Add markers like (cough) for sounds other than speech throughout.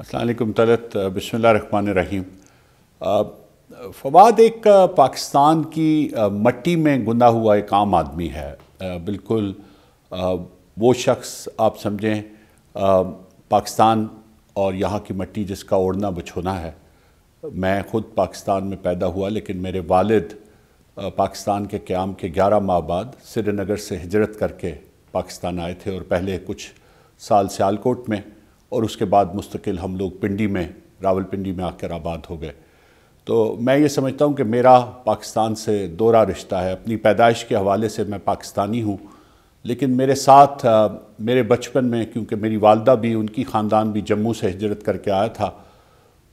असलकम तलत बसमिल रहीम फवाद एक पाकिस्तान की मट्टी में गुंदा हुआ एक आम आदमी है बिल्कुल वो शख्स आप समझें पाकिस्तान और यहाँ की मट्टी जिसका ओढ़ना बछोना है मैं ख़ुद पाकिस्तान में पैदा हुआ लेकिन मेरे वालिद पाकिस्तान के क़्याम के ग्यारह माह बाद श्रीनगर से हिजरत करके पाकिस्तान आए थे और पहले कुछ साल सियालकोट में और उसके बाद मुस्तकिल हम लोग पिंडी में रावलपिंडी में आकर आबाद हो गए तो मैं ये समझता हूँ कि मेरा पाकिस्तान से दोरा रिश्ता है अपनी पैदाइश के हवाले से मैं पाकिस्तानी हूँ लेकिन मेरे साथ मेरे बचपन में क्योंकि मेरी वालदा भी उनकी ख़ानदान भी जम्मू से हिजरत करके आया था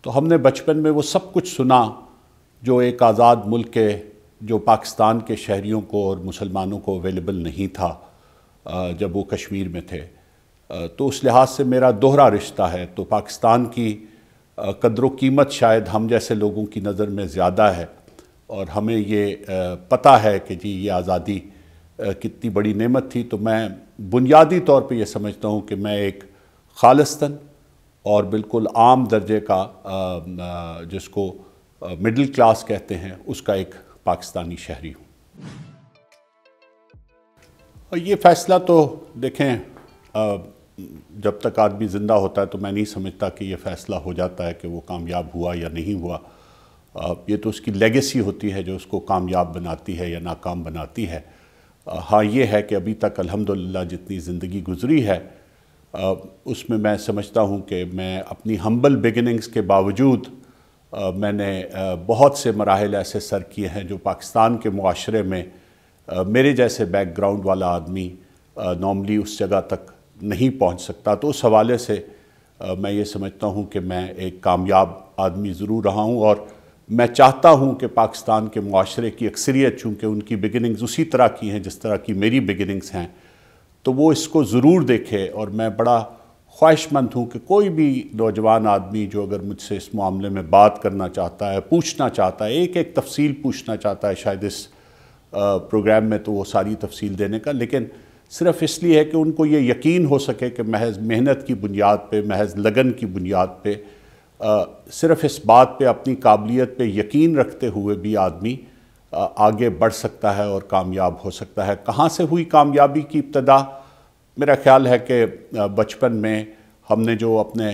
तो हमने बचपन में वो सब कुछ सुना जो एक आज़ाद मुल्क के जो पाकिस्तान के शहरीों को और मुसलमानों को अवेलेबल नहीं था जब वो कश्मीर में थे तो उस लिहाज से मेरा दोहरा रिश्ता है तो पाकिस्तान की कदर कीमत शायद हम जैसे लोगों की नज़र में ज़्यादा है और हमें ये पता है कि जी ये आज़ादी कितनी बड़ी नेमत थी तो मैं बुनियादी तौर पे ये समझता हूँ कि मैं एक खालस्तन और बिल्कुल आम दर्जे का जिसको मिडिल क्लास कहते हैं उसका एक पाकिस्तानी शहरी हूँ और ये फ़ैसला तो देखें जब तक आदमी ज़िंदा होता है तो मैं नहीं समझता कि ये फ़ैसला हो जाता है कि वो कामयाब हुआ या नहीं हुआ ये तो उसकी लेगेसी होती है जो उसको कामयाब बनाती है या नाकाम बनाती है हाँ ये है कि अभी तक अल्हम्दुलिल्लाह जितनी ज़िंदगी गुजरी है उसमें मैं समझता हूँ कि मैं अपनी हम्बल बिगिनिंग्स के बावजूद मैंने बहुत से मराहल ऐसे सर किए हैं जो पाकिस्तान के माशरे में मेरे जैसे बैकग्राउंड वाला आदमी नॉर्मली उस जगह तक नहीं पहुंच सकता तो उस हवाले से मैं ये समझता हूं कि मैं एक कामयाब आदमी ज़रूर रहा हूं और मैं चाहता हूं कि पाकिस्तान के माशरे की अक्सरियत चूँकि उनकी बिगिनिंग्स उसी तरह की हैं जिस तरह की मेरी बिगिनिंग्स हैं तो वो इसको ज़रूर देखे और मैं बड़ा ख्वाहिशमंद हूँ कि कोई भी नौजवान आदमी जो अगर मुझसे इस मामले में बात करना चाहता है पूछना चाहता है एक एक तफसील पूछना चाहता है शायद इस प्रोग्राम में तो वो सारी तफसील देने का लेकिन सिर्फ इसलिए है कि उनको ये यकीन हो सके कि महज मेहनत की बुनियाद पे महज लगन की बुनियाद पे आ, सिर्फ इस बात पे अपनी काबिलियत पे यकीन रखते हुए भी आदमी आगे बढ़ सकता है और कामयाब हो सकता है कहाँ से हुई कामयाबी की इब्तदा मेरा ख्याल है कि बचपन में हमने जो अपने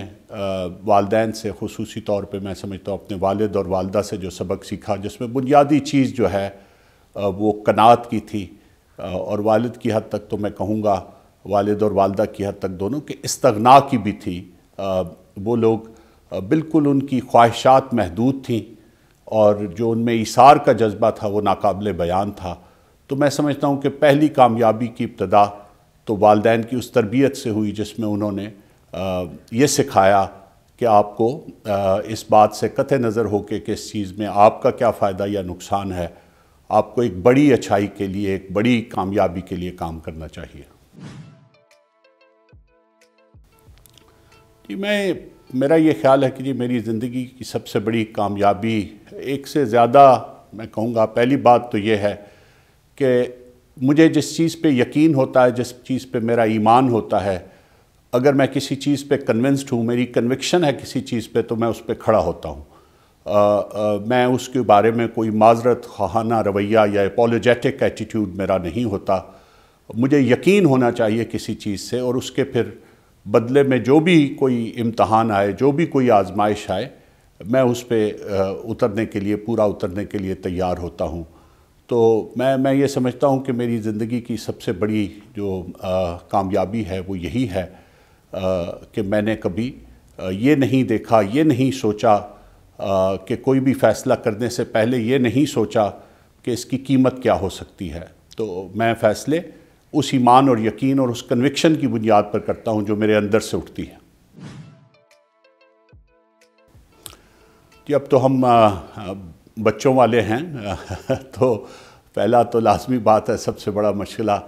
वालदेन से खसूस तौर पे मैं समझता हूँ अपने वालद और वालदा से जो सबक सीखा जिसमें बुनियादी चीज़ जो है वो कनात की थी और वालिद की हद तक तो मैं कहूँगा वालिद और वालदा की हद तक दोनों के इस्तना की भी थी वो लोग बिल्कुल उनकी ख्वाहिशात महदूद थीं और जो उनमें इसार का जज्बा था वो नाकबिल बयान था तो मैं समझता हूँ कि पहली कामयाबी की इब्तदा तो वालदेन की उस तरबियत से हुई जिसमें उन्होंने ये सिखाया कि आपको इस बात से कत नज़र हो के किस चीज़ में आपका क्या फ़ायदा या नुकसान है आपको एक बड़ी अच्छाई के लिए एक बड़ी कामयाबी के लिए काम करना चाहिए जी मैं मेरा ये ख्याल है कि जी मेरी ज़िंदगी की सबसे बड़ी कामयाबी एक से ज़्यादा मैं कहूँगा पहली बात तो ये है कि मुझे जिस चीज़ पे यकीन होता है जिस चीज़ पे मेरा ईमान होता है अगर मैं किसी चीज़ पे कन्विंस्ड हूँ मेरी कन्विक्शन है किसी चीज़ पे तो मैं उस पर खड़ा होता हूँ आ, आ, मैं उसके बारे में कोई माजरत खाना रवैया या अपोलोजेटिक एटीट्यूड मेरा नहीं होता मुझे यकीन होना चाहिए किसी चीज़ से और उसके फिर बदले में जो भी कोई इम्तहान आए जो भी कोई आजमाइश आए मैं उस पर उतरने के लिए पूरा उतरने के लिए तैयार होता हूँ तो मैं मैं ये समझता हूँ कि मेरी ज़िंदगी की सबसे बड़ी जो कामयाबी है वो यही है कि मैंने कभी ये नहीं देखा ये नहीं सोचा कि कोई भी फैसला करने से पहले ये नहीं सोचा कि इसकी कीमत क्या हो सकती है तो मैं फ़ैसले उस ईमान और यकीन और उस कन्विक्शन की बुनियाद पर करता हूँ जो मेरे अंदर से उठती है जी अब तो हम बच्चों वाले हैं (laughs) तो पहला तो लाजमी बात है सबसे बड़ा मशगला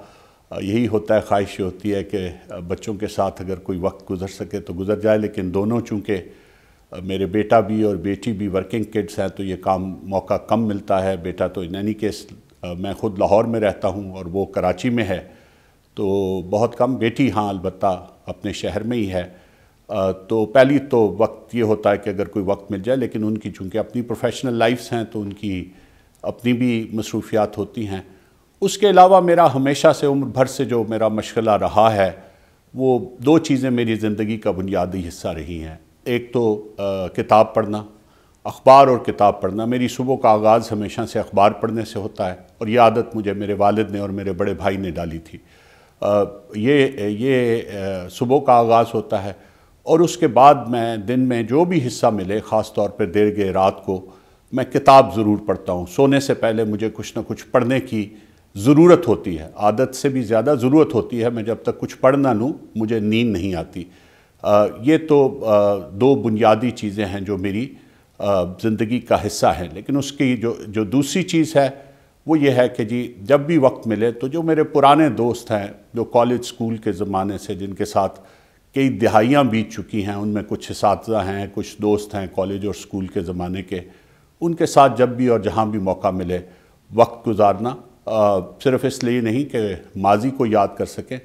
यही होता है ख्वाहिश होती है कि बच्चों के साथ अगर कोई वक्त गुजर सके तो गुजर जाए लेकिन दोनों चूँकि मेरे बेटा भी और बेटी भी वर्किंग किड्स हैं तो ये काम मौका कम मिलता है बेटा तो इन एनी केस मैं ख़ुद लाहौर में रहता हूँ और वो कराची में है तो बहुत कम बेटी हाँ अलबत् अपने शहर में ही है तो पहली तो वक्त ये होता है कि अगर कोई वक्त मिल जाए लेकिन उनकी चूँकि अपनी प्रोफेशनल लाइफ्स हैं तो उनकी अपनी भी मसरूफियात होती हैं उसके अलावा मेरा हमेशा से उम्र भर से जो मेरा मशगला रहा है वो दो चीज़ें मेरी ज़िंदगी का बुनियादी हिस्सा रही हैं एक तो किताब पढ़ना अखबार और किताब पढ़ना मेरी सुबह का आगाज़ हमेशा से अखबार पढ़ने से होता है और ये आदत मुझे मेरे वालद ने और मेरे बड़े भाई ने डाली थी आ, ये ये सुबह का आगाज़ होता है और उसके बाद मैं दिन में जो भी हिस्सा मिले ख़ास तौर पर देर गए रात को मैं किताब ज़रूर पढ़ता हूँ सोने से पहले मुझे कुछ ना कुछ पढ़ने की ज़रूरत होती है आदत से भी ज़्यादा ज़रूरत होती है मैं जब तक कुछ पढ़ ना लूँ मुझे नींद नहीं आती ये तो दो बुनियादी चीज़ें हैं जो मेरी ज़िंदगी का हिस्सा हैं लेकिन उसकी जो जो दूसरी चीज़ है वो ये है कि जी जब भी वक्त मिले तो जो मेरे पुराने दोस्त हैं जो कॉलेज स्कूल के ज़माने से जिनके साथ कई दिहाइयाँ बीत चुकी हैं उनमें कुछ इस हैं कुछ दोस्त हैं कॉलेज और स्कूल के ज़माने के उनके साथ जब भी और जहाँ भी मौका मिले वक्त गुजारना सिर्फ इसलिए नहीं कि माजी को याद कर सकें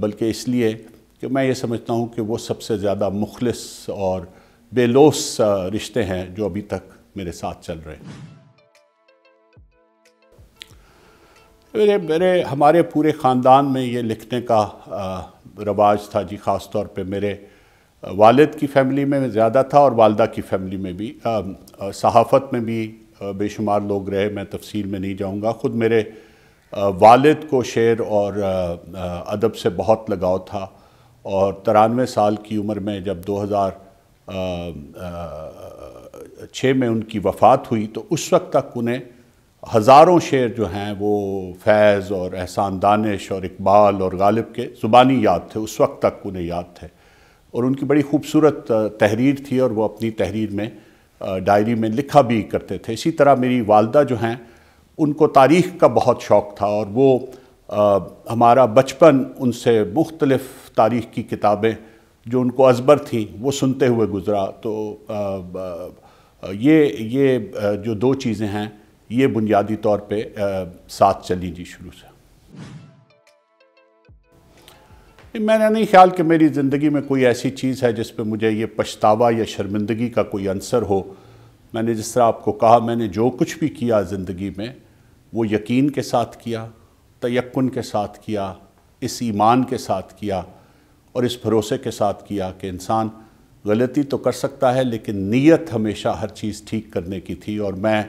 बल्कि इसलिए कि मैं ये समझता हूँ कि वो सबसे ज़्यादा मुखलस और बेलोस रिश्ते हैं जो अभी तक मेरे साथ चल रहे हैं मेरे मेरे हमारे पूरे ख़ानदान में ये लिखने का रवाज था जी ख़ास तौर पे मेरे वालिद की फैमिली में ज़्यादा था और वालदा की फैमिली में भी सहाफ़त में भी बेशुमार लोग रहे मैं तफसील में नहीं जाऊँगा ख़ुद मेरे वालद वालिद को शेर और अदब से बहुत लगाव था और तिरानवे साल की उम्र में जब 2006 में उनकी वफ़ात हुई तो उस वक्त तक उन्हें हज़ारों शेर जो हैं वो फैज़ और एहसान दानिश और इकबाल और गालिब के ज़ुबानी याद थे उस वक्त तक उन्हें याद थे और उनकी बड़ी खूबसूरत तहरीर थी और वो अपनी तहरीर में डायरी में लिखा भी करते थे इसी तरह मेरी वालदा जो हैं उनको तारीख़ का बहुत शौक़ था और वो हमारा बचपन उनसे मुख्तलफ़ तारीख़ की किताबें जो उनको अजबर थी वो सुनते हुए गुज़रा तो आ, ये ये जो दो चीज़ें हैं ये बुनियादी तौर पे आ, साथ चली जी शुरू से मैंने नहीं ख्याल कि मेरी ज़िंदगी में कोई ऐसी चीज़ है जिस पर मुझे ये पछतावा या शर्मिंदगी का कोई अंसर हो मैंने जिस तरह आपको कहा मैंने जो कुछ भी किया ज़िंदगी में वो यकीन के साथ किया तयक्न के साथ किया इस ईमान के साथ किया और इस भरोसे के साथ किया कि इंसान गलती तो कर सकता है लेकिन नीयत हमेशा हर चीज़ ठीक करने की थी और मैं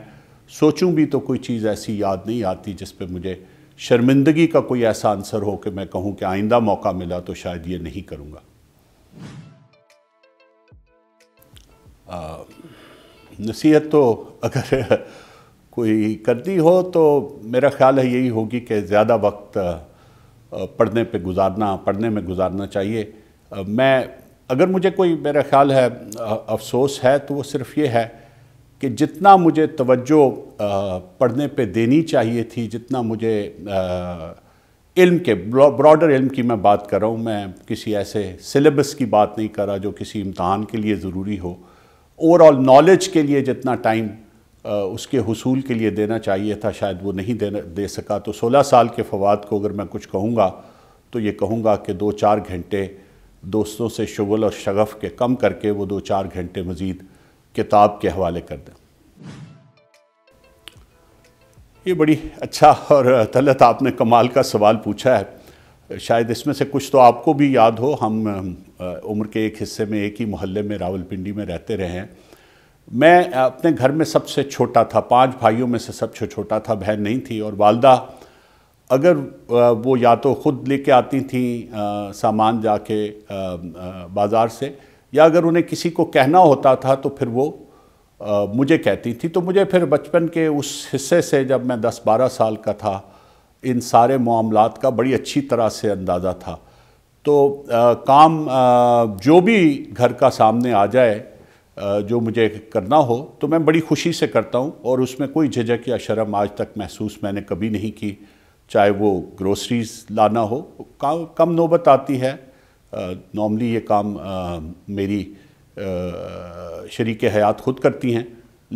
सोचूं भी तो कोई चीज़ ऐसी याद नहीं आती जिस पे मुझे शर्मिंदगी का कोई ऐसा आंसर हो कि मैं कहूँ कि आइंदा मौका मिला तो शायद ये नहीं करूँगा नसीहत तो अगर कोई करती हो तो मेरा ख्याल है यही होगी कि ज़्यादा वक्त पढ़ने पे गुजारना पढ़ने में गुजारना चाहिए मैं अगर मुझे कोई मेरा ख्याल है अफसोस है तो वो सिर्फ ये है कि जितना मुझे तवज्जो पढ़ने पे देनी चाहिए थी जितना मुझे इल्म के ब्रॉडर इल्म की मैं बात कर रहा हूँ मैं किसी ऐसे सिलेबस की बात नहीं कर रहा जो किसी इम्तहान के लिए ज़रूरी हो ओवरऑल नॉलेज के लिए जितना टाइम उसके हसूल के लिए देना चाहिए था शायद वो नहीं देना दे सका तो सोलह साल के फवाद को अगर मैं कुछ कहूँगा तो ये कहूँगा कि दो चार घंटे दोस्तों से शगल और शगफ़ के कम करके वो दो चार घंटे मज़ीद किताब के हवाले कर दें ये बड़ी अच्छा और तलत आपने कमाल का सवाल पूछा है शायद इसमें से कुछ तो आपको भी याद हो हम उम्र के एक हिस्से में एक ही मोहल्ले में रावलपिंडी में रहते रहे हैं मैं अपने घर में सबसे छोटा था पांच भाइयों में से सबसे छोटा था बहन नहीं थी और वालदा अगर वो या तो ख़ुद लेके आती थी सामान जाके बाज़ार से या अगर उन्हें किसी को कहना होता था तो फिर वो मुझे कहती थी तो मुझे फिर बचपन के उस हिस्से से जब मैं 10-12 साल का था इन सारे मामलों का बड़ी अच्छी तरह से अंदाज़ा था तो आ, काम आ, जो भी घर का सामने आ जाए जो मुझे करना हो तो मैं बड़ी खुशी से करता हूँ और उसमें कोई झिझक या शर्म आज तक महसूस मैंने कभी नहीं की चाहे वो ग्रोसरीज लाना हो कम नौबत आती है नॉर्मली ये काम आ, मेरी शरीक हयात खुद करती हैं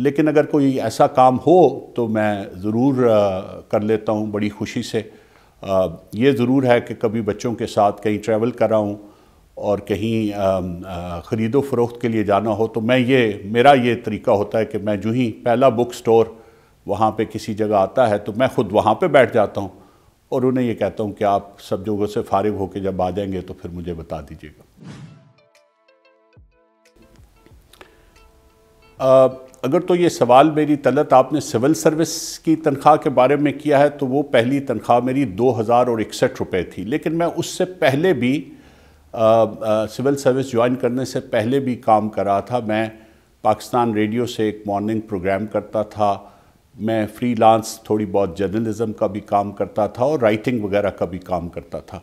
लेकिन अगर कोई ऐसा काम हो तो मैं ज़रूर कर लेता हूँ बड़ी खुशी से आ, ये ज़रूर है कि कभी बच्चों के साथ कहीं ट्रैवल कराऊँ और कहीं ख़रीदो फरोख्त के लिए जाना हो तो मैं ये मेरा ये तरीका होता है कि मैं जो ही पहला बुक स्टोर वहाँ पे किसी जगह आता है तो मैं ख़ुद वहाँ पे बैठ जाता हूँ और उन्हें ये कहता हूँ कि आप सब जगहों से फारिग होकर जब आ जाएंगे तो फिर मुझे बता दीजिएगा अगर तो ये सवाल मेरी तलत आपने सिविल सर्विस की तनख्वाह के बारे में किया है तो वो पहली तनख्वाह मेरी दो हज़ार और इकसठ रुपये थी लेकिन मैं उससे पहले भी सिविल सर्विस ज्वाइन करने से पहले भी काम करा था मैं पाकिस्तान रेडियो से एक मॉर्निंग प्रोग्राम करता था मैं फ्रीलांस थोड़ी बहुत जर्नलिज़म का भी काम करता था और राइटिंग वगैरह का भी काम करता था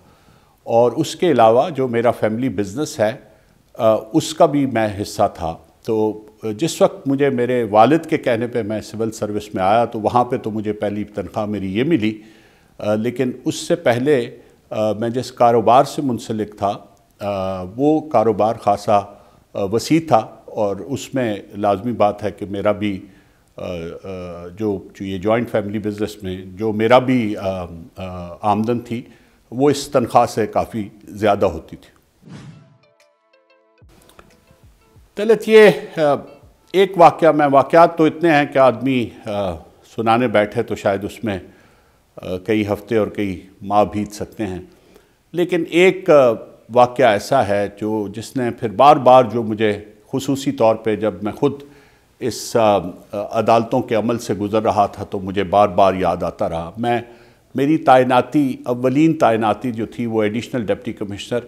और उसके अलावा जो मेरा फैमिली बिजनेस है आ, उसका भी मैं हिस्सा था तो जिस वक्त मुझे मेरे वालिद के कहने पे मैं सिविल सर्विस में आया तो वहाँ पे तो मुझे पहली तनख्वाह मेरी ये मिली आ, लेकिन उससे पहले आ, मैं जिस कारोबार से मुंसलिक था वो कारोबार ख़ासा वसी था और उसमें लाजमी बात है कि मेरा भी जो ये जॉइंट फैमिली बिज़नेस में जो मेरा भी आमदन थी वो इस तनख्वाह से काफ़ी ज़्यादा होती थी तलत ये एक वाक़ मैं वाक़ात तो इतने हैं कि आदमी सुनाने बैठे तो शायद उसमें कई हफ्ते और कई माह बीत सकते हैं लेकिन एक वाक़ ऐसा है जो जिसने फिर बार बार जो मुझे खसूसी तौर पर जब मैं ख़ुद इस अदालतों के अमल से गुज़र रहा था तो मुझे बार बार याद आता रहा मैं मेरी तैनाती अवलिन तैनाती जो थी वो एडिशनल डिप्टी कमिश्नर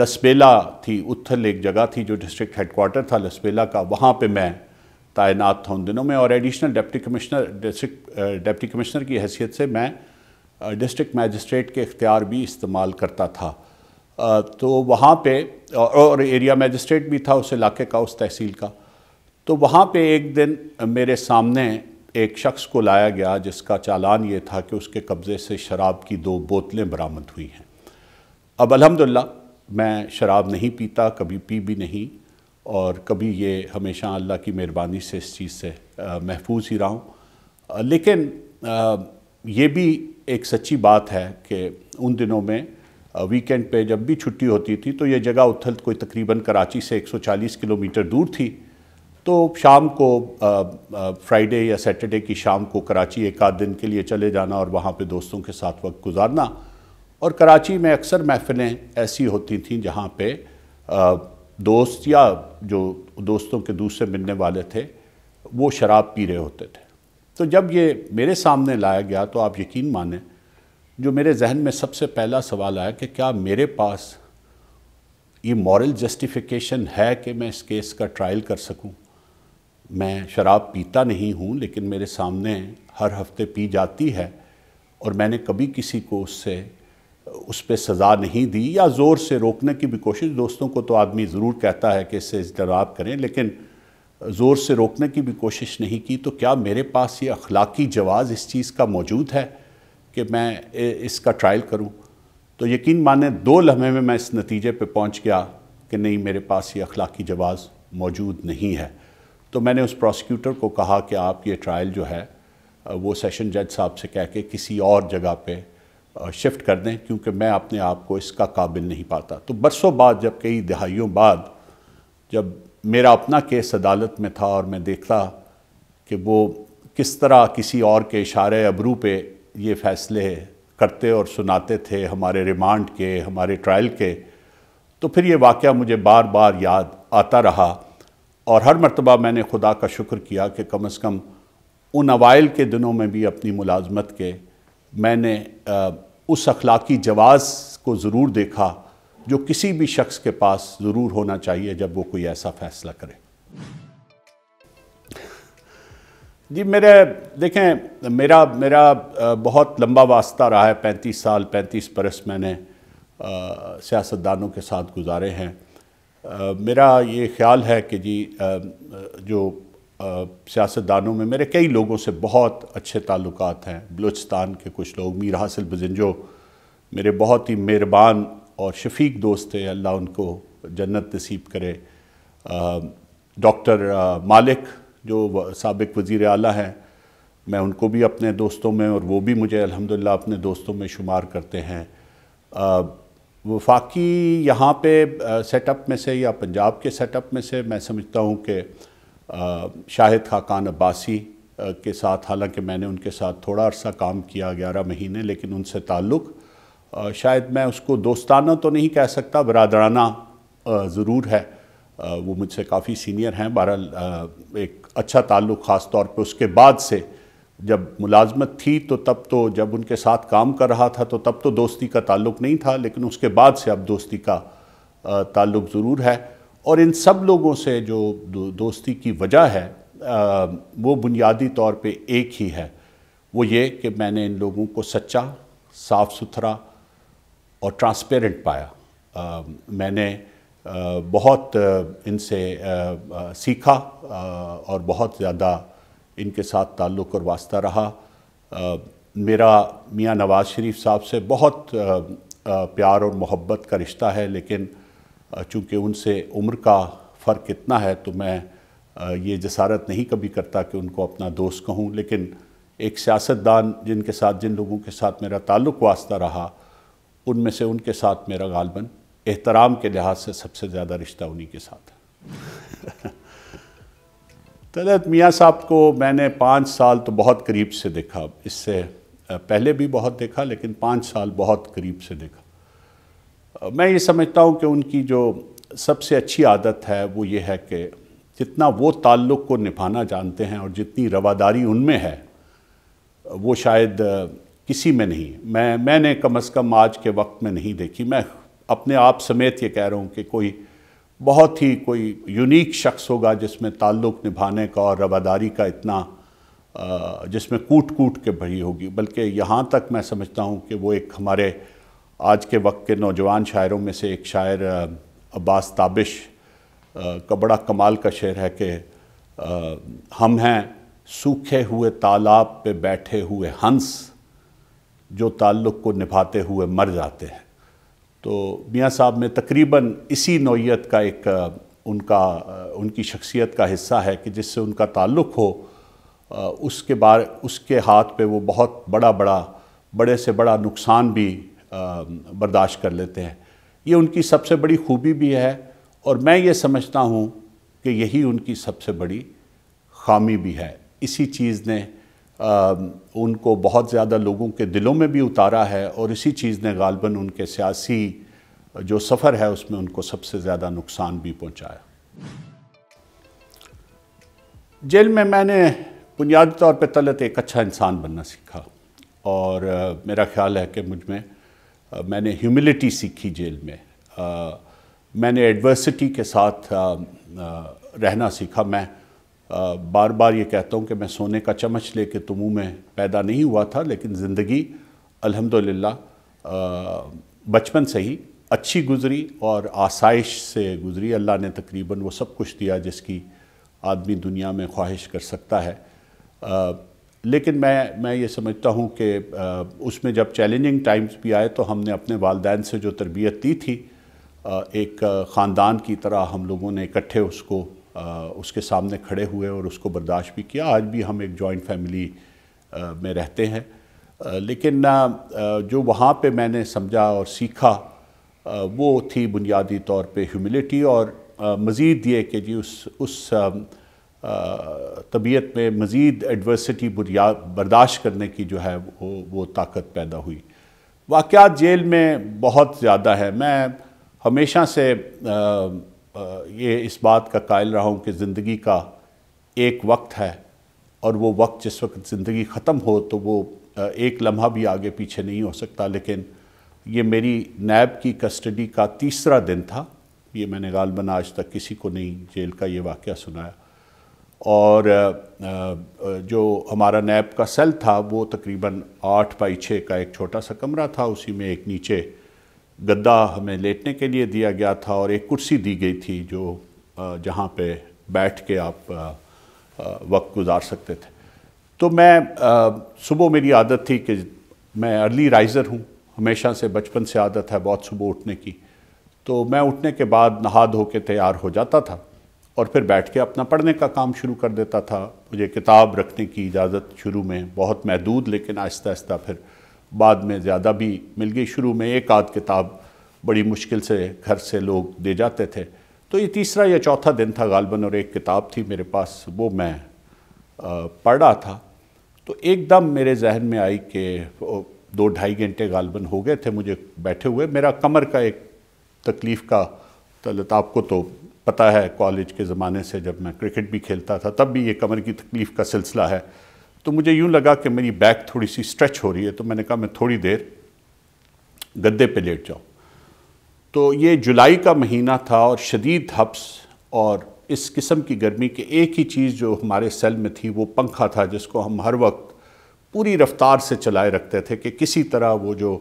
लसबेला थी उत्थल एक जगह थी जो डिस्ट्रिक्ट हेडकोार्टर था लसबेला का वहाँ पर मैं तैनात था उन दिनों में और additional deputy commissioner district deputy commissioner की हैसियत से मैं डिस्ट्रिक्ट मैजिस्ट्रेट के इख्तियार भी इस्तेमाल करता था तो वहाँ पे और एरिया मजिस्ट्रेट भी था उस इलाके का उस तहसील का तो वहाँ पे एक दिन मेरे सामने एक शख्स को लाया गया जिसका चालान ये था कि उसके कब्ज़े से शराब की दो बोतलें बरामद हुई हैं अब अल्हम्दुलिल्लाह मैं शराब नहीं पीता कभी पी भी नहीं और कभी ये हमेशा अल्लाह की मेहरबानी से इस चीज़ से महफूज ही रहा हूँ लेकिन आ, ये भी एक सच्ची बात है कि उन दिनों में वीकेंड पे जब भी छुट्टी होती थी तो ये जगह उथल कोई तकरीबन कराची से 140 किलोमीटर दूर थी तो शाम को फ्राइडे या सैटरडे की शाम को कराची एक आध दिन के लिए चले जाना और वहाँ पे दोस्तों के साथ वक्त गुजारना और कराची में अक्सर महफ़िलें ऐसी होती थी जहाँ पे आ, दोस्त या जो दोस्तों के दूसरे मिलने वाले थे वो शराब पी रहे होते थे तो जब ये मेरे सामने लाया गया तो आप यकीन माने जो मेरे जहन में सबसे पहला सवाल आया कि क्या मेरे पास ये मॉरल जस्टिफिकेशन है कि मैं इस केस का ट्रायल कर सकूं मैं शराब पीता नहीं हूं लेकिन मेरे सामने हर हफ्ते पी जाती है और मैंने कभी किसी को उससे उस पर सज़ा नहीं दी या ज़ोर से रोकने की भी कोशिश दोस्तों को तो आदमी ज़रूर कहता है कि इससे इजतराब करें लेकिन ज़ोर से रोकने की भी कोशिश नहीं की तो क्या मेरे पास ये अखलाकी जवाज़ इस चीज़ का मौजूद है कि मैं इसका ट्रायल करूं तो यकीन माने दो लम्हे में मैं इस नतीजे पे पहुंच गया कि नहीं मेरे पास ये अखलाकी जवाब मौजूद नहीं है तो मैंने उस प्रोसिक्यूटर को कहा कि आप ये ट्रायल जो है वो सेशन जज साहब से कह के किसी और जगह पे शिफ्ट कर दें क्योंकि मैं अपने आप को इसका काबिल नहीं पाता तो बरसों बाद जब कई दहाइयों बाद जब मेरा अपना केस अदालत में था और मैं देखता कि वो किस तरह किसी और के इशारे अबरू पे ये फैसले करते और सुनाते थे हमारे रिमांड के हमारे ट्रायल के तो फिर ये वाक़ मुझे बार बार याद आता रहा और हर मरतबा मैंने खुदा का शुक्र किया कि कम अज़ कम उन अवाइल के दिनों में भी अपनी मुलाजमत के मैंने उस अखलाकी जवाज़ को ज़रूर देखा जो किसी भी शख्स के पास ज़रूर होना चाहिए जब वो कोई ऐसा फ़ैसला करे जी मेरे देखें मेरा मेरा बहुत लंबा वास्ता रहा है पैंतीस साल पैंतीस बरस मैंने सियासतदानों के साथ गुजारे हैं आ, मेरा ये ख्याल है कि जी आ, जो सियासतदानों में मेरे कई लोगों से बहुत अच्छे ताल्लुक हैं बलूचिस्तान के कुछ लोग मीर हासिल बजंजो मेरे बहुत ही मेहरबान और शफीक दोस्त थे अल्लाह उनको जन्नत नसीब करे डॉक्टर मालिक जो सबक वज़ी अल हैं मैं उनको भी अपने दोस्तों में और वो भी मुझे अलहमदिल्ला अपने दोस्तों में शुमार करते हैं वफाकी यहाँ पे सेटअप में से या पंजाब के सेटअप में से मैं समझता हूँ कि शाहिद खाकान अब्बासी के साथ हालांकि मैंने उनके साथ थोड़ा अरसा काम किया ग्यारह महीने लेकिन उनसे ताल्लुक़ शायद मैं उसको दोस्ताना तो नहीं कह सकता बरदराना ज़रूर है वो मुझसे काफ़ी सीनियर हैं बहरहाल एक अच्छा ताल्लुक ख़ास तौर पे उसके बाद से जब मुलाजमत थी तो तब तो जब उनके साथ काम कर रहा था तो तब तो दोस्ती का ताल्लुक नहीं था लेकिन उसके बाद से अब दोस्ती का ताल्लुक ज़रूर है और इन सब लोगों से जो दोस्ती की वजह है वो बुनियादी तौर पे एक ही है वो ये कि मैंने इन लोगों को सच्चा साफ़ सुथरा और ट्रांसपेरेंट पाया मैंने बहुत इनसे सीखा और बहुत ज़्यादा इनके साथ ताल्लुक़ और वास्ता रहा मेरा मियाँ नवाज़ शरीफ साहब से बहुत प्यार और मोहब्बत का रिश्ता है लेकिन चूँकि उनसे उम्र का फ़र्क इतना है तो मैं ये जसारत नहीं कभी करता कि उनको अपना दोस्त कहूँ लेकिन एक सियासतदान जिनके साथ जिन लोगों के साथ मेरा ताल्लुक़ वास्ता रहा उनमें से उनके साथ मेरा गालबन एहतराम के लिहाज से सबसे ज़्यादा रिश्ता उन्हीं के साथ है (laughs) तलत तो मियाँ साहब को मैंने पाँच साल तो बहुत करीब से देखा इससे पहले भी बहुत देखा लेकिन पाँच साल बहुत करीब से देखा मैं ये समझता हूँ कि उनकी जो सबसे अच्छी आदत है वो ये है कि जितना वो ताल्लुक़ को निभाना जानते हैं और जितनी रवादारी उनमें है वो शायद किसी में नहीं मैं मैंने कम अज़ कम आज के वक्त में नहीं देखी मैं अपने आप समेत ये कह रहा हूँ कि कोई बहुत ही कोई यूनिक शख्स होगा जिसमें ताल्लुक़ निभाने का और रवादारी का इतना जिसमें कूट कूट के भरी होगी बल्कि यहाँ तक मैं समझता हूँ कि वो एक हमारे आज के वक्त के नौजवान शायरों में से एक शायर अब्बास ताबिश का बड़ा कमाल का शेर है कि हम हैं सूखे हुए तालाब पे बैठे हुए हंस जो ताल्लुक़ को निभाते हुए मर जाते हैं तो मियाँ साहब में तकरीबन इसी नौीयत का एक उनका उनकी शख्सियत का हिस्सा है कि जिससे उनका ताल्लुक़ हो उसके बार उसके हाथ पे वो बहुत बड़ा बड़ा बड़े से बड़ा नुकसान भी बर्दाश्त कर लेते हैं ये उनकी सबसे बड़ी खूबी भी है और मैं ये समझता हूँ कि यही उनकी सबसे बड़ी खामी भी है इसी चीज़ ने उनको बहुत ज़्यादा लोगों के दिलों में भी उतारा है और इसी चीज़ ने गालबन उनके सियासी जो सफ़र है उसमें उनको सबसे ज़्यादा नुकसान भी पहुँचाया जेल में मैंने बुनियादी तौर पर तलत एक अच्छा इंसान बनना सीखा और आ, मेरा ख्याल है कि मुझ में आ, मैंने ह्यूमिलिटी सीखी जेल में आ, मैंने एडवर्सिटी के साथ रहना सीखा मैं आ, बार बार ये कहता हूँ कि मैं सोने का चम्मच लेके तो मुँह में पैदा नहीं हुआ था लेकिन ज़िंदगी अल्हम्दुलिल्लाह बचपन से ही अच्छी गुजरी और आसाइश से गुजरी अल्लाह ने तकरीबन वो सब कुछ दिया जिसकी आदमी दुनिया में ख्वाहिश कर सकता है आ, लेकिन मैं मैं ये समझता हूँ कि उसमें जब चैलेंजिंग टाइम्स भी आए तो हमने अपने वालदेन से जो तरबियत दी थी एक ख़ानदान की तरह हम लोगों ने इकट्ठे उसको उसके सामने खड़े हुए और उसको बर्दाश्त भी किया आज भी हम एक जॉइंट फैमिली में रहते हैं लेकिन जो वहाँ पे मैंने समझा और सीखा वो थी बुनियादी तौर पे ह्यूमिलिटी और मज़ीद ये कि जी उस उस तबीयत में मज़ीद एडवर्सिटी बर्दाश्त करने की जो है वो वो ताकत पैदा हुई वाक़ जेल में बहुत ज़्यादा है मैं हमेशा से आ, ये इस बात का कायल रहा हूँ कि ज़िंदगी का एक वक्त है और वो वक्त जिस वक्त ज़िंदगी ख़त्म हो तो वो एक लम्हा भी आगे पीछे नहीं हो सकता लेकिन ये मेरी नैब की कस्टडी का तीसरा दिन था ये मैंने गालबन आज तक किसी को नहीं जेल का ये वाक़ सुनाया और जो हमारा नैब का सेल था वो तकरीबन आठ बाई छः का एक छोटा सा कमरा था उसी में एक नीचे गद्दा हमें लेटने के लिए दिया गया था और एक कुर्सी दी गई थी जो जहाँ पे बैठ के आप वक्त गुजार सकते थे तो मैं सुबह मेरी आदत थी कि मैं अर्ली राइज़र हूँ हमेशा से बचपन से आदत है बहुत सुबह उठने की तो मैं उठने के बाद नहा धो के तैयार हो जाता था और फिर बैठ के अपना पढ़ने का काम शुरू कर देता था मुझे किताब रखने की इजाज़त शुरू में बहुत महदूद लेकिन आहिस्ता आहिस्ता फिर बाद में ज़्यादा भी मिल गई शुरू में एक आध किताब बड़ी मुश्किल से घर से लोग दे जाते थे तो ये तीसरा या चौथा दिन था गालबन और एक किताब थी मेरे पास वो मैं पढ़ा था तो एकदम मेरे जहन में आई कि दो ढाई घंटे गालबन हो गए थे मुझे बैठे हुए मेरा कमर का एक तकलीफ़ का तलत तो आपको तो पता है कॉलेज के ज़माने से जब मैं क्रिकेट भी खेलता था तब भी ये कमर की तकलीफ़ का सिलसिला है तो मुझे यूँ लगा कि मेरी बैक थोड़ी सी स्ट्रेच हो रही है तो मैंने कहा मैं थोड़ी देर गद्दे पे लेट जाऊँ तो ये जुलाई का महीना था और शदीद हप्स और इस किस्म की गर्मी के एक ही चीज़ जो हमारे सेल में थी वो पंखा था जिसको हम हर वक्त पूरी रफ्तार से चलाए रखते थे कि किसी तरह वो जो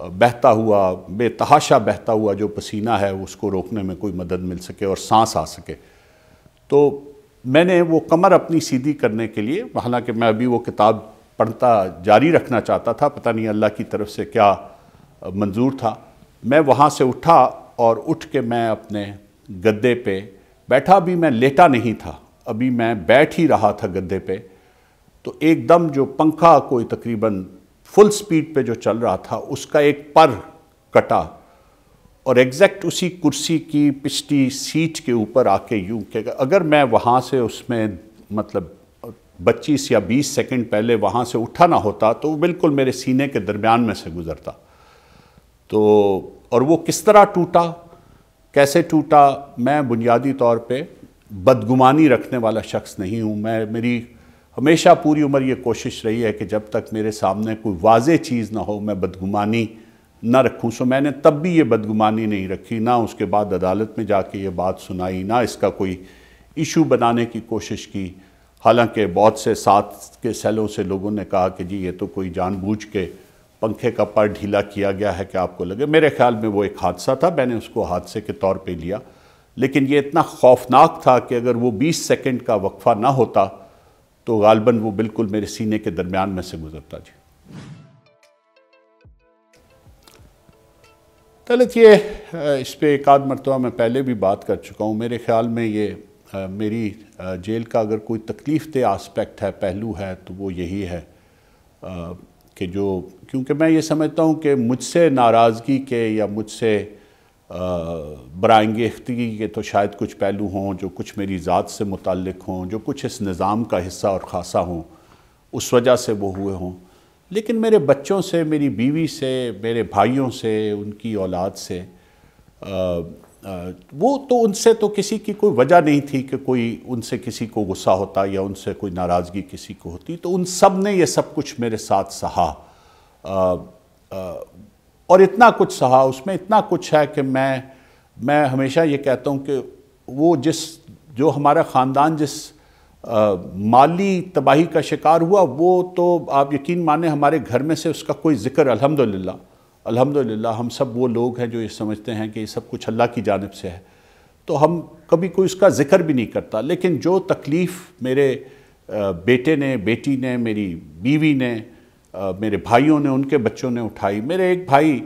बहता हुआ बेतहाशा बहता हुआ जो पसीना है उसको रोकने में कोई मदद मिल सके और सांस आ सके तो मैंने वो कमर अपनी सीधी करने के लिए हालांकि मैं अभी वो किताब पढ़ता जारी रखना चाहता था पता नहीं अल्लाह की तरफ से क्या मंजूर था मैं वहाँ से उठा और उठ के मैं अपने गद्दे पे बैठा भी मैं लेटा नहीं था अभी मैं बैठ ही रहा था गद्दे पे तो एकदम जो पंखा कोई तकरीबन फुल स्पीड पे जो चल रहा था उसका एक पर कटा और एग्जैक्ट उसी कुर्सी की पिछली सीट के ऊपर आके यूँ कहेगा अगर मैं वहाँ से उसमें मतलब पच्चीस या बीस सेकंड पहले वहाँ से उठा ना होता तो वो बिल्कुल मेरे सीने के दरमियान में से गुज़रता तो और वो किस तरह टूटा कैसे टूटा मैं बुनियादी तौर पे बदगुमानी रखने वाला शख्स नहीं हूँ मैं मेरी हमेशा पूरी उम्र ये कोशिश रही है कि जब तक मेरे सामने कोई वाज चीज़ ना हो मैं बदगुमानी ना रखूँ सो मैंने तब भी ये बदगुमानी नहीं रखी ना उसके बाद अदालत में जाके ये बात सुनाई ना इसका कोई इशू बनाने की कोशिश की हालांकि बहुत से साथ के सेलों से लोगों ने कहा कि जी ये तो कोई जानबूझ के पंखे का पर ढीला किया गया है कि आपको लगे मेरे ख्याल में वो एक हादसा था मैंने उसको हादसे के तौर पे लिया लेकिन ये इतना खौफनाक था कि अगर वो 20 सेकंड का वक्फा ना होता तो गालबन वो बिल्कुल मेरे सीने के दरमियान में से गुजरता जी गलत ये इस पर एक आध मरतबा मैं पहले भी बात कर चुका हूँ मेरे ख्याल में ये मेरी जेल का अगर कोई तकलीफ दे आस्पेक्ट है पहलू है तो वो यही है कि जो क्योंकि मैं ये समझता हूँ कि मुझसे नाराज़गी के या मुझसे बरंगे के तो शायद कुछ पहलू हों जो कुछ मेरी ज़ात से मुतल हों जो कुछ इस निज़ाम का हिस्सा और खासा हों उस वजह से वो हुए हों लेकिन मेरे बच्चों से मेरी बीवी से मेरे भाइयों से उनकी औलाद से आ, आ, वो तो उनसे तो किसी की कोई वजह नहीं थी कि कोई उनसे किसी को गुस्सा होता या उनसे कोई नाराज़गी किसी को होती तो उन सब ने ये सब कुछ मेरे साथ सहा आ, और इतना कुछ सहा उसमें इतना कुछ है कि मैं मैं हमेशा ये कहता हूँ कि वो जिस जो हमारा ख़ानदान जिस आ, माली तबाही का शिकार हुआ वो तो आप यकीन माने हमारे घर में से उसका कोई ज़िक्र अल्हम्दुलिल्लाह अल्हम्दुलिल्लाह हम सब वो लोग हैं जो ये समझते हैं कि ये सब कुछ अल्लाह की जानब से है तो हम कभी कोई उसका ज़िक्र भी नहीं करता लेकिन जो तकलीफ़ मेरे बेटे ने बेटी ने मेरी बीवी ने मेरे भाइयों ने उनके बच्चों ने उठाई मेरे एक भाई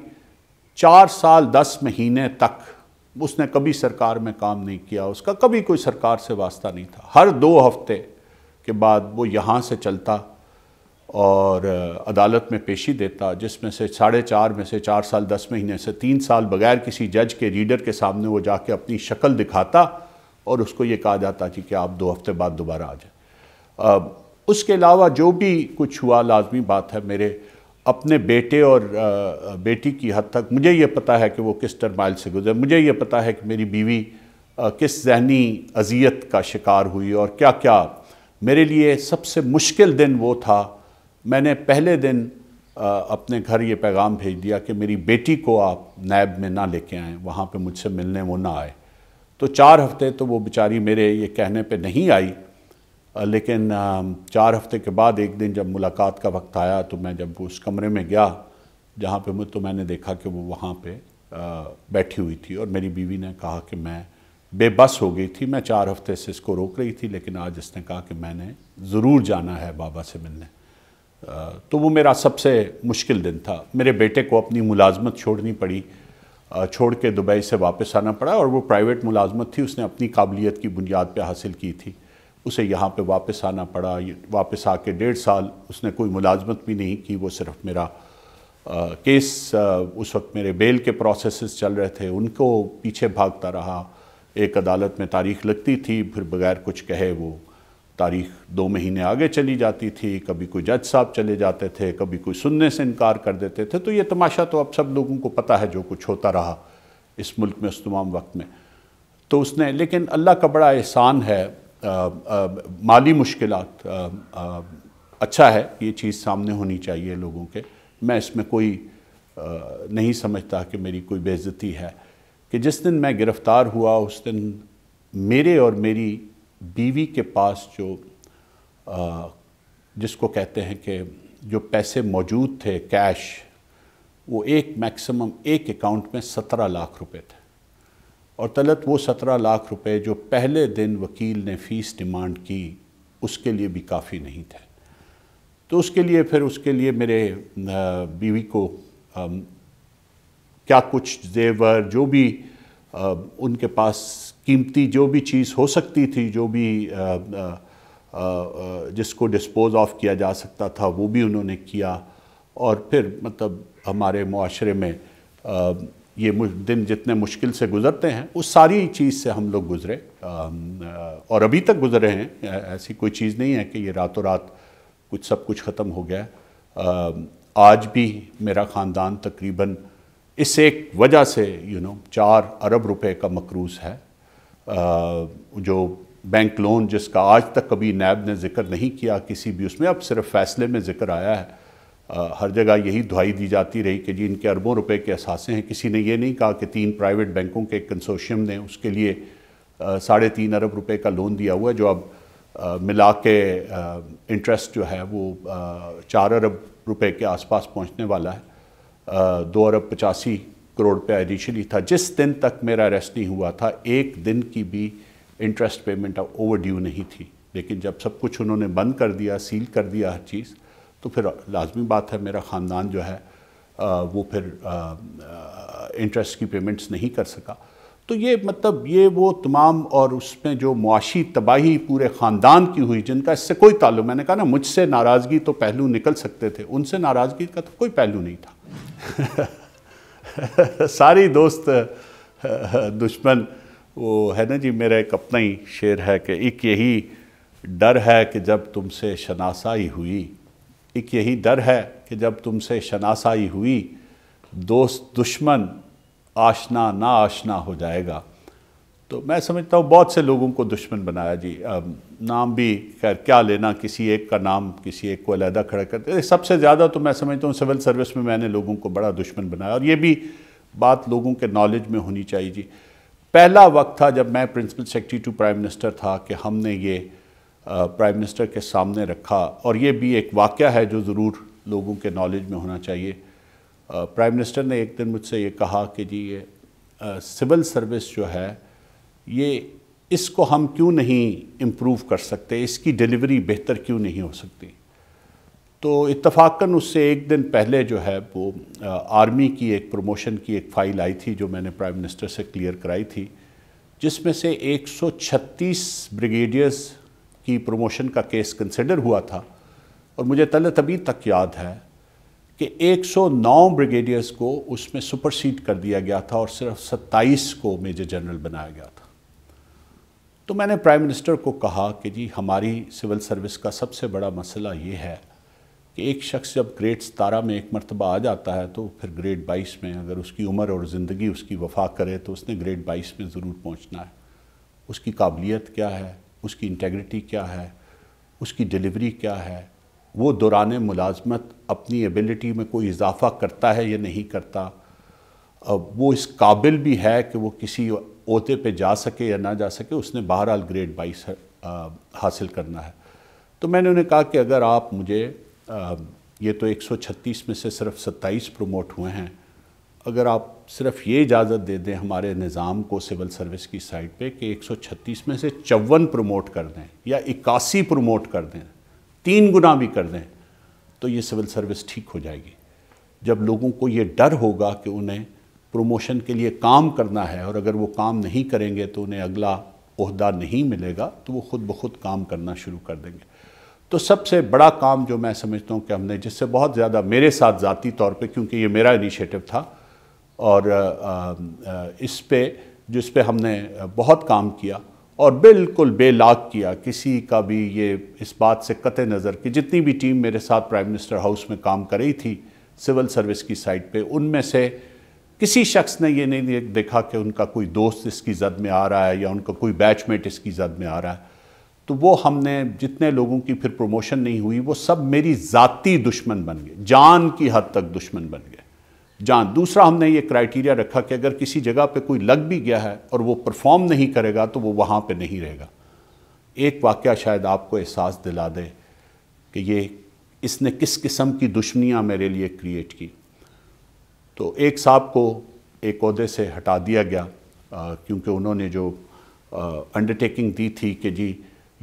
चार साल दस महीने तक उसने कभी सरकार में काम नहीं किया उसका कभी कोई सरकार से वास्ता नहीं था हर दो हफ्ते के बाद वो यहाँ से चलता और अदालत में पेशी देता जिसमें से साढ़े चार में से चार साल दस महीने से तीन साल बगैर किसी जज के रीडर के सामने वो जाके अपनी शक्ल दिखाता और उसको ये कहा जाता कि आप दो हफ्ते बाद दोबारा आ जाए उसके अलावा जो भी कुछ हुआ लाजमी बात है मेरे अपने बेटे और बेटी की हद तक मुझे ये पता है कि वो किस टर्माइल से गुजरे मुझे ये पता है कि मेरी बीवी किस जहनी अजियत का शिकार हुई और क्या क्या मेरे लिए सबसे मुश्किल दिन वो था मैंने पहले दिन अपने घर ये पैगाम भेज दिया कि मेरी बेटी को आप नैब में ना लेके आएँ वहाँ पे मुझसे मिलने वो ना आए तो चार हफ्ते तो वो बेचारी मेरे ये कहने पे नहीं आई लेकिन चार हफ्ते के बाद एक दिन जब मुलाकात का वक्त आया तो मैं जब उस कमरे में गया जहाँ पे मुझ तो मैंने देखा कि वो वहाँ पे बैठी हुई थी और मेरी बीवी ने कहा कि मैं बेबस हो गई थी मैं चार हफ्ते से इसको रोक रही थी लेकिन आज इसने कहा कि मैंने ज़रूर जाना है बाबा से मिलने तो वो मेरा सबसे मुश्किल दिन था मेरे बेटे को अपनी मुलाजमत छोड़नी पड़ी छोड़ के दुबई से वापस आना पड़ा और वो प्राइवेट मुलाजमत थी उसने अपनी काबिलियत की बुनियाद पर हासिल की थी उसे यहाँ पे वापस आना पड़ा वापस आके डेढ़ साल उसने कोई मुलाजमत भी नहीं की वो सिर्फ मेरा आ, केस आ, उस वक्त मेरे बेल के प्रोसेस चल रहे थे उनको पीछे भागता रहा एक अदालत में तारीख लगती थी फिर बगैर कुछ कहे वो तारीख दो महीने आगे चली जाती थी कभी कोई जज साहब चले जाते थे कभी कोई सुनने से इनकार कर देते थे तो ये तमाशा तो अब सब लोगों को पता है जो कुछ होता रहा इस मुल्क में उस तमाम वक्त में तो उसने लेकिन अल्लाह का बड़ा एहसान है माली मुश्किल अच्छा है ये चीज़ सामने होनी चाहिए लोगों के मैं इसमें कोई आ, नहीं समझता कि मेरी कोई बेज़ती है कि जिस दिन मैं गिरफ़्तार हुआ उस दिन मेरे और मेरी बीवी के पास जो आ, जिसको कहते हैं कि जो पैसे मौजूद थे कैश वो एक मैक्सिमम एक अकाउंट में सत्रह लाख रुपए थे और तलत वो सत्रह लाख रुपए जो पहले दिन वकील ने फ़ीस डिमांड की उसके लिए भी काफ़ी नहीं थे तो उसके लिए फिर उसके लिए मेरे बीवी को क्या कुछ जेवर जो भी उनके पास कीमती जो भी चीज़ हो सकती थी जो भी जिसको डिस्पोज ऑफ किया जा सकता था वो भी उन्होंने किया और फिर मतलब हमारे माशरे में ये दिन जितने मुश्किल से गुजरते हैं उस सारी चीज़ से हम लोग गुजरे और अभी तक गुजर रहे हैं ऐसी कोई चीज़ नहीं है कि ये रातों रात कुछ सब कुछ ख़त्म हो गया आज भी मेरा ख़ानदान तकरीबन इस एक वजह से यू नो चार अरब रुपए का मकरूज़ है जो बैंक लोन जिसका आज तक कभी नैब ने जिक्र नहीं किया किसी भी उसमें अब सिर्फ फैसले में जिक्र आया है हर जगह यही दुहाई दी जाती रही कि जी इनके अरबों रुपए के असासे हैं किसी ने ये नहीं कहा कि तीन प्राइवेट बैंकों के कंसोशियम ने उसके लिए साढ़े तीन अरब रुपए का लोन दिया हुआ है जो अब मिला के इंटरेस्ट जो है वो चार अरब रुपए के आसपास पहुंचने वाला है आ, दो अरब पचासी करोड़ रुपया एडिशनली था जिस दिन तक मेरा अरेस्ट नहीं हुआ था एक दिन की भी इंटरेस्ट पेमेंट ओवर ड्यू नहीं थी लेकिन जब सब कुछ उन्होंने बंद कर दिया सील कर दिया हर चीज़ तो फिर लाजमी बात है मेरा ख़ानदान जो है आ, वो फिर इंटरेस्ट की पेमेंट्स नहीं कर सका तो ये मतलब ये वो तमाम और उसमें जो मुआशी तबाही पूरे ख़ानदान की हुई जिनका इससे कोई ताल्लुक मैंने कहा ना मुझसे नाराज़गी तो पहलू निकल सकते थे उनसे नाराज़गी का तो कोई पहलू नहीं था (laughs) सारी दोस्त दुश्मन वो है ना जी मेरा एक अपना ही शेर है कि एक यही डर है कि जब तुमसे शनासाई हुई एक यही डर है कि जब तुमसे शनासाई हुई दोस्त दुश्मन आशना ना आशना हो जाएगा तो मैं समझता हूँ बहुत से लोगों को दुश्मन बनाया जी नाम भी खैर क्या लेना किसी एक का नाम किसी एक को अलहदा खड़ा करते सबसे ज़्यादा तो मैं समझता हूँ सिविल सर्विस में मैंने लोगों को बड़ा दुश्मन बनाया और ये भी बात लोगों के नॉलेज में होनी चाहिए जी पहला वक्त था जब मैं principal secretary to prime minister था कि हमने ये प्राइम मिनिस्टर के सामने रखा और ये भी एक वाक़ है जो ज़रूर लोगों के नॉलेज में होना चाहिए प्राइम मिनिस्टर ने एक दिन मुझसे ये कहा कि जी ये सिविल सर्विस जो है ये इसको हम क्यों नहीं इम्प्रूव कर सकते इसकी डिलीवरी बेहतर क्यों नहीं हो सकती तो इतफाक़न उससे एक दिन पहले जो है वो आर्मी की एक प्रमोशन की एक फ़ाइल आई थी जो मैंने प्राइम मिनिस्टर से क्लियर कराई थी जिसमें से 136 ब्रिगेडियर्स की प्रमोशन का केस कंसिडर हुआ था और मुझे तल तभी तक याद है कि 109 ब्रिगेडियर्स को उसमें सुपरसीड कर दिया गया था और सिर्फ 27 को मेजर जनरल बनाया गया था तो मैंने प्राइम मिनिस्टर को कहा कि जी हमारी सिविल सर्विस का सबसे बड़ा मसला ये है कि एक शख्स जब ग्रेड सतारह में एक मरतबा आ जाता है तो फिर ग्रेड बाईस में अगर उसकी उम्र और ज़िंदगी उसकी वफा करे तो उसने ग्रेड बाईस में ज़रूर पहुँचना है उसकी काबिलियत क्या है उसकी इंटेग्रिटी क्या है उसकी डिलीवरी क्या है वो दौरान मुलाजमत अपनी एबिलिटी में कोई इजाफा करता है या नहीं करता वो इस काबिल भी है कि वो किसी अहदे पे जा सके या ना जा सके उसने बहरहाल ग्रेड बाईस हासिल करना है तो मैंने उन्हें कहा कि अगर आप मुझे आ, ये तो 136 में से सिर्फ 27 प्रमोट हुए हैं अगर आप सिर्फ ये इजाज़त दे दें हमारे निज़ाम को सिविल सर्विस की साइड पे कि 136 में से चौवन प्रमोट कर दें या इक्यासी प्रमोट कर दें तीन गुना भी कर दें तो ये सिविल सर्विस ठीक हो जाएगी जब लोगों को ये डर होगा कि उन्हें प्रमोशन के लिए काम करना है और अगर वो काम नहीं करेंगे तो उन्हें अगला अहदा नहीं मिलेगा तो वो ख़ुद ब खुद काम करना शुरू कर देंगे तो सबसे बड़ा काम जो मैं समझता हूँ कि हमने जिससे बहुत ज़्यादा मेरे साथ ज़ाती तौर पे क्योंकि ये मेरा इनिशिएटिव था और इस पर जिस पे हमने बहुत काम किया और बिल्कुल बेलाग किया किसी का भी ये इस बात से कत नज़र कि जितनी भी टीम मेरे साथ प्राइम मिनिस्टर हाउस में काम कर रही थी सिविल सर्विस की साइड पे उनमें से किसी शख्स ने ये नहीं देखा कि उनका कोई दोस्त इसकी जद में आ रहा है या उनका कोई बैचमेट इसकी जद में आ रहा है तो वो हमने जितने लोगों की फिर प्रमोशन नहीं हुई वो सब मेरी ज़ाती दुश्मन बन गए जान की हद तक दुश्मन बन गए जहाँ दूसरा हमने ये क्राइटेरिया रखा कि अगर किसी जगह पे कोई लग भी गया है और वो परफॉर्म नहीं करेगा तो वो वहाँ पे नहीं रहेगा एक वाक्य शायद आपको एहसास दिला दे कि ये इसने किस किस्म की दुश्मनियाँ मेरे लिए क्रिएट की तो एक साहब को एक अहदे से हटा दिया गया क्योंकि उन्होंने जो अंडरटेकिंग दी थी कि जी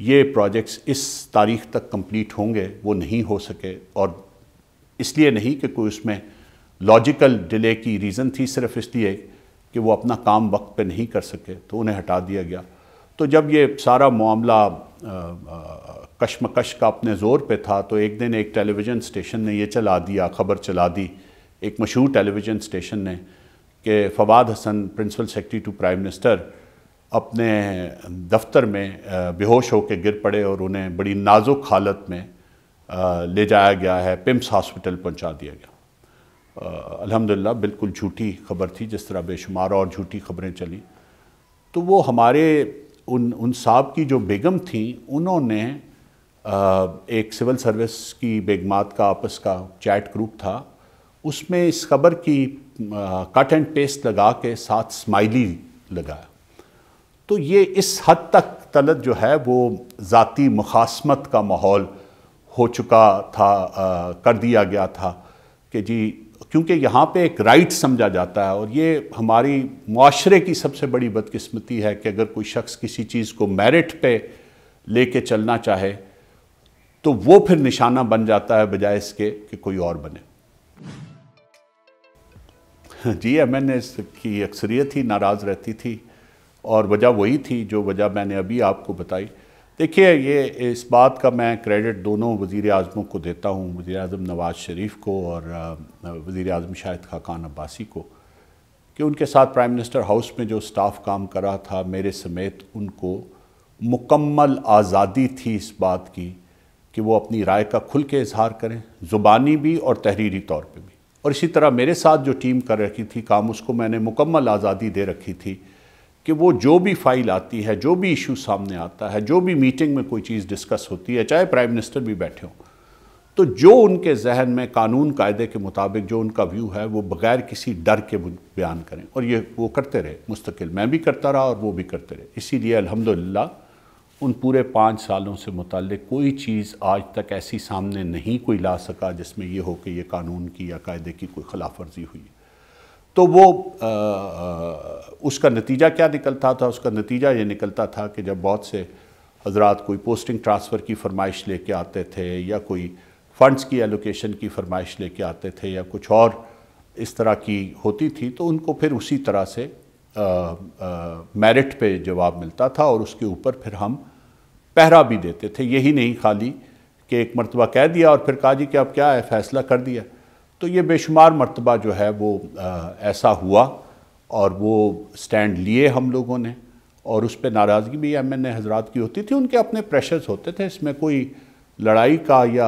ये प्रोजेक्ट्स इस तारीख तक कंप्लीट होंगे वो नहीं हो सके और इसलिए नहीं कि कोई उसमें लॉजिकल डिले की रीज़न थी सिर्फ इसलिए कि वो अपना काम वक्त पे नहीं कर सके तो उन्हें हटा दिया गया तो जब ये सारा मामला कश्मकश का अपने ज़ोर पे था तो एक दिन एक टेलीविज़न स्टेशन ने ये चला दिया खबर चला दी एक मशहूर टेलीविज़न स्टेशन ने कि Fawad Hasan principal secretary to prime minister अपने दफ्तर में बेहोश होकर गिर पड़े और उन्हें बड़ी नाजुक हालत में ले जाया गया है पिम्स हॉस्पिटल पहुंचा दिया गया अल्हम्दुलिल्लाह बिल्कुल झूठी खबर थी जिस तरह बेशुमार और झूठी खबरें चली तो वो हमारे उन उन साहब की जो बेगम थी उन्होंने एक सिविल सर्विस की बेगमात का आपस का चैट ग्रुप था उसमें इस खबर की कट एंड पेस्ट लगा के साथ स्माइली लगाया तो ये इस हद तक तलत जो है वो ज़ाती मुखासमत का माहौल हो चुका था आ, कर दिया गया था कि जी क्योंकि यहाँ पे एक राइट समझा जाता है और ये हमारी माशरे की सबसे बड़ी बदकिस्मती है कि अगर कोई शख्स किसी चीज़ को मेरिट पे लेके चलना चाहे तो वो फिर निशाना बन जाता है बजाय इसके कि कोई और बने जी एम एन एस की अक्सरियत ही नाराज़ रहती थी और वजह वही थी जो वजह मैंने अभी आपको बताई देखिए ये इस बात का मैं क्रेडिट दोनों वज़ी अजमों को देता हूँ वज़ी अजम नवाज़ शरीफ को और वज़ी अजम शाहिद खाकान अब्बासी को कि उनके साथ प्राइम मिनिस्टर हाउस में जो स्टाफ काम कर रहा था मेरे समेत उनको मुकम्मल आज़ादी थी इस बात की कि वो अपनी राय का खुल के इजहार करें ज़ुबानी भी और तहरीरी तौर पर भी और इसी तरह मेरे साथ जो टीम कर रखी थी काम उसको मैंने मुकम्मल आज़ादी दे रखी थी कि वो जो भी फाइल आती है जो भी इशू सामने आता है जो भी मीटिंग में कोई चीज़ डिस्कस होती है चाहे प्राइम मिनिस्टर भी बैठे हों तो जो उनके जहन में कानून कायदे के मुताबिक जो उनका व्यू है वो बगैर किसी डर के बयान करें और ये वो करते रहे मुस्तकिल मैं भी करता रहा और वो भी करते रहे इसीलिए अल्हम्दुलिल्लाह उन पूरे पाँच सालों से मुतल कोई चीज़ आज तक ऐसी सामने नहीं कोई ला सका जिसमें ये हो कि ये कानून की या कायदे की कोई खिलाफ वर्जी हुई है तो वो आ, उसका नतीजा क्या निकलता था उसका नतीजा ये निकलता था कि जब बहुत से हजरात कोई पोस्टिंग ट्रांसफ़र की फरमाइश लेके आते थे या कोई फ़ंड्स की एलोकेशन की फरमाइश लेके आते थे या कुछ और इस तरह की होती थी तो उनको फिर उसी तरह से मेरिट पे जवाब मिलता था और उसके ऊपर फिर हम पहरा भी देते थे यही नहीं खाली कि एक मरतबा कह दिया और फिर कहा जी कि अब क्या है फ़ैसला कर दिया तो ये बेशुमार मरतबा जो है वो आ, ऐसा हुआ और वो स्टैंड लिए हम लोगों ने और उस पर नाराज़गी भी एम एन ए की होती थी उनके अपने प्रेशर्स होते थे इसमें कोई लड़ाई का या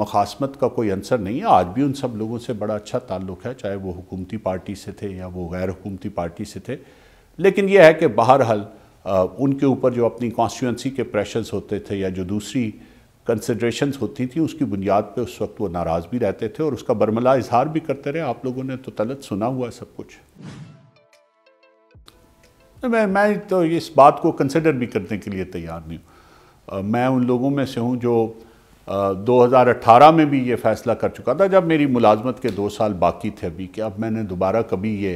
मखासमत का कोई आंसर नहीं है आज भी उन सब लोगों से बड़ा अच्छा ताल्लुक़ है चाहे वो हुकूमती पार्टी से थे या वो गैर हुकूमती पार्टी से थे लेकिन यह है कि बहरहाल उनके ऊपर जो अपनी कॉन्स्टिट्यूंसी के प्रेशर्स होते थे या जो दूसरी कंसिड्रेशन होती थी उसकी बुनियाद पर उस वक्त वो नाराज़ भी रहते थे और उसका बरमला इजहार भी करते रहे आप लोगों ने तो तलत सुना हुआ है सब कुछ मैं मैं तो इस बात को कंसिडर भी करने के लिए तैयार नहीं हूँ मैं उन लोगों में से हूँ जो आ, 2018 में भी ये फ़ैसला कर चुका था जब मेरी मुलाजमत के दो साल बाकी थे अभी कि अब मैंने दोबारा कभी ये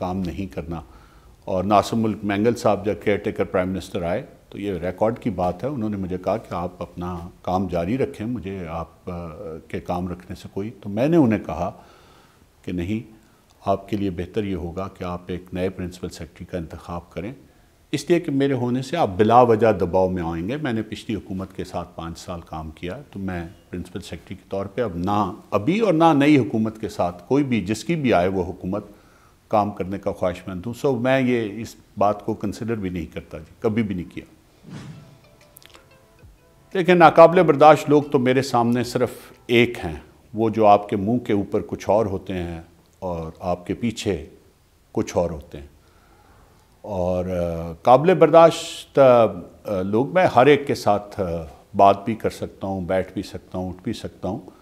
काम नहीं करना और नासिर मुल्क मैंगल साहब जब केयर टेकर प्राइम मिनिस्टर आए तो ये रिकॉर्ड की बात है उन्होंने मुझे कहा कि आप अपना काम जारी रखें मुझे आप के काम रखने से कोई तो मैंने उन्हें कहा कि नहीं आपके लिए बेहतर ये होगा कि आप एक नए प्रिंसिपल सेक्रेटरी का इंतखब करें इसलिए कि मेरे होने से आप बिला वजह दबाव में आएंगे मैंने पिछली हुकूमत के साथ पाँच साल काम किया तो मैं प्रिंसिपल सेक्रेटरी के तौर पे अब ना अभी और ना नई हुकूमत के साथ कोई भी जिसकी भी आए वो हुकूमत काम करने का ख्वाहिशमंद हूँ सो मैं ये इस बात को कंसिडर भी नहीं करता जी कभी भी नहीं किया देखिए नाकबले बर्दाश्त लोग तो मेरे सामने सिर्फ एक हैं वो जो आपके मुंह के ऊपर कुछ और होते हैं और आपके पीछे कुछ और होते हैं और काबिल बर्दाश्त लोग मैं हर एक के साथ बात भी कर सकता हूँ बैठ भी सकता हूँ उठ भी सकता हूँ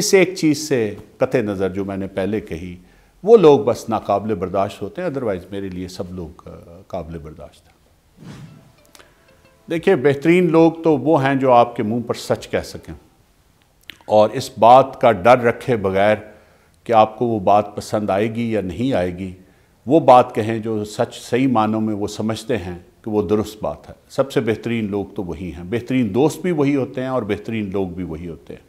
इस एक चीज़ से कत नज़र जो मैंने पहले कही वो लोग बस नाकबले बर्दाश्त होते हैं अदरवाइज़ मेरे लिए सब लोग काबिल बर्दाश्त हैं देखिए बेहतरीन लोग तो वो हैं जो आपके मुंह पर सच कह सकें और इस बात का डर रखे बगैर कि आपको वो बात पसंद आएगी या नहीं आएगी वो बात कहें जो सच सही मानों में वो समझते हैं कि वो दुरुस्त बात है सबसे बेहतरीन लोग तो वही हैं बेहतरीन दोस्त भी वही होते हैं और बेहतरीन लोग भी वही होते हैं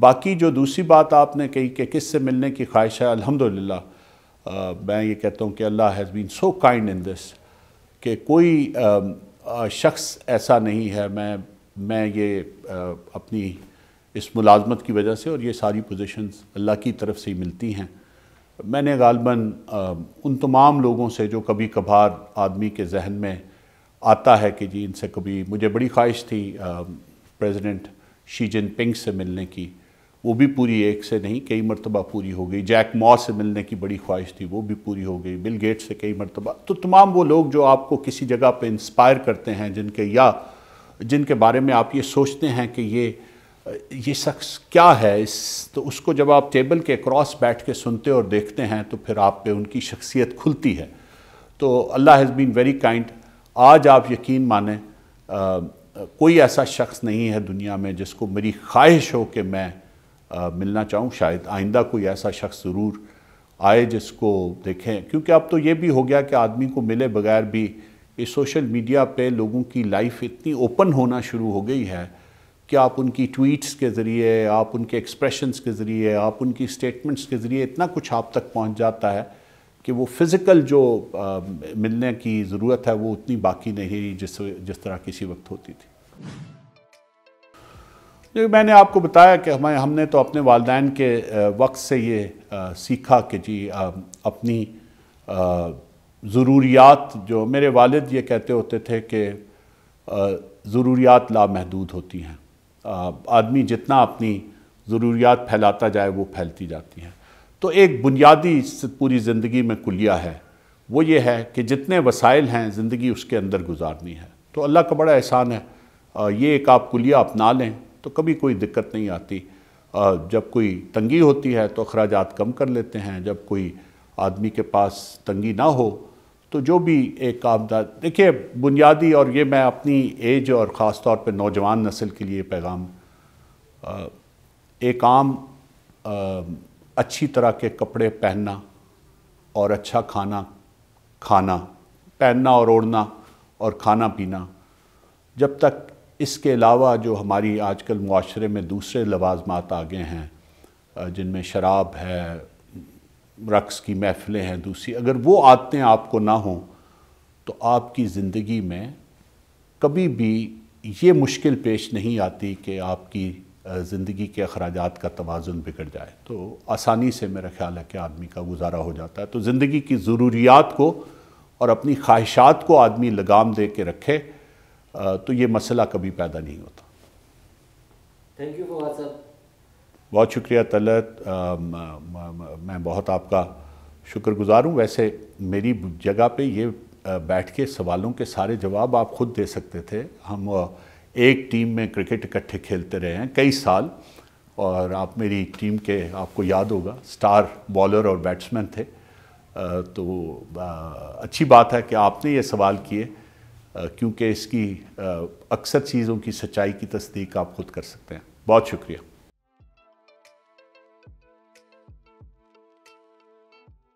बाकी जो दूसरी बात आपने कही कि किस से मिलने की ख्वाहिश है अल्हम्दुलिल्लाह मैं ये कहता हूँ कि Allah has been so kind in this कि कोई आ, शख्स ऐसा नहीं है मैं मैं ये अपनी इस मुलाजमत की वजह से और ये सारी पोजीशंस अल्लाह की तरफ से ही मिलती हैं मैंने गालबन उन तमाम लोगों से जो कभी कभार आदमी के जहन में आता है कि जी इनसे कभी मुझे बड़ी ख्वाहिश थी प्रेसिडेंट शी जिन पिंग से मिलने की वो भी पूरी एक से नहीं कई मरतबा पूरी हो गई जैक मॉ से मिलने की बड़ी ख्वाहिश थी वो भी पूरी हो गई बिल गेट से कई मरतबा तो तमाम वो लोग जो आपको किसी जगह पे इंस्पायर करते हैं जिनके या जिनके बारे में आप ये सोचते हैं कि ये ये शख्स क्या है इस तो उसको जब आप टेबल के क्रॉस बैठ के सुनते और देखते हैं तो फिर आप पे उनकी शख्सियत खुलती है तो Allah has been very kind आज आप यकीन माने आ, कोई ऐसा शख्स नहीं है दुनिया में जिसको मेरी ख्वाहिश हो कि मैं आ, मिलना चाहूँ शायद आइंदा कोई ऐसा शख्स ज़रूर आए जिसको देखें क्योंकि अब तो ये भी हो गया कि आदमी को मिले बगैर भी इस सोशल मीडिया पे लोगों की लाइफ इतनी ओपन होना शुरू हो गई है कि आप उनकी ट्वीट्स के ज़रिए आप उनके एक्सप्रेशंस के ज़रिए आप उनकी स्टेटमेंट्स के ज़रिए इतना कुछ आप तक पहुंच जाता है कि वो फिज़िकल जो आ, मिलने की ज़रूरत है वो उतनी बाकी नहीं रही जिस जिस तरह किसी वक्त होती थी जो मैंने आपको बताया कि हमें हमने तो अपने वालदेन के वक्त से ये आ, सीखा कि जी आ, अपनी ज़रूरियात जो मेरे वालिद ये कहते होते थे कि ज़रूरियात लामहदूद होती हैं आदमी जितना अपनी ज़रूरियात फैलाता जाए वो फैलती जाती हैं तो एक बुनियादी पूरी ज़िंदगी में कुलिया है वो ये है कि जितने वसाइल हैं ज़िंदगी उसके अंदर गुजारनी है तो अल्लाह का बड़ा एहसान है ये एक आप कुलिया अपना लें तो कभी कोई दिक्कत नहीं आती जब कोई तंगी होती है तो अखराज कम कर लेते हैं जब कोई आदमी के पास तंगी ना हो तो जो भी एक आमदा देखिए बुनियादी और ये मैं अपनी एज और ख़ास तौर पर नौजवान नस्ल के लिए पैगाम एक आम अच्छी तरह के कपड़े पहनना और अच्छा खाना खाना पहनना और ओढ़ना और खाना पीना जब तक इसके अलावा जो हमारी आजकल माशरे में दूसरे लवाजमात आ गए हैं जिनमें शराब है रक्स की महफ़िलें हैं दूसरी अगर वो आदतें आपको ना हों तो आपकी ज़िंदगी में कभी भी ये मुश्किल पेश नहीं आती कि आपकी ज़िंदगी के अखराज का तोज़ुन बिगड़ जाए तो आसानी से मेरा ख्याल है कि आदमी का गुजारा हो जाता है तो ज़िंदगी की ज़रूरियात को और अपनी ख्वाहिशात को आदमी लगाम दे के रखे तो ये मसला कभी पैदा नहीं होता थैंक यू बहुत शुक्रिया तलत मैं बहुत आपका शुक्रगुजार हूँ वैसे मेरी जगह पे ये बैठ के सवालों के सारे जवाब आप खुद दे सकते थे हम एक टीम में क्रिकेट इकट्ठे खेलते रहे हैं कई साल और आप मेरी टीम के आपको याद होगा स्टार बॉलर और बैट्समैन थे तो अच्छी बात है कि आपने ये सवाल किए क्योंकि इसकी अक्सर चीज़ों की सच्चाई की तस्दीक आप खुद कर सकते हैं बहुत शुक्रिया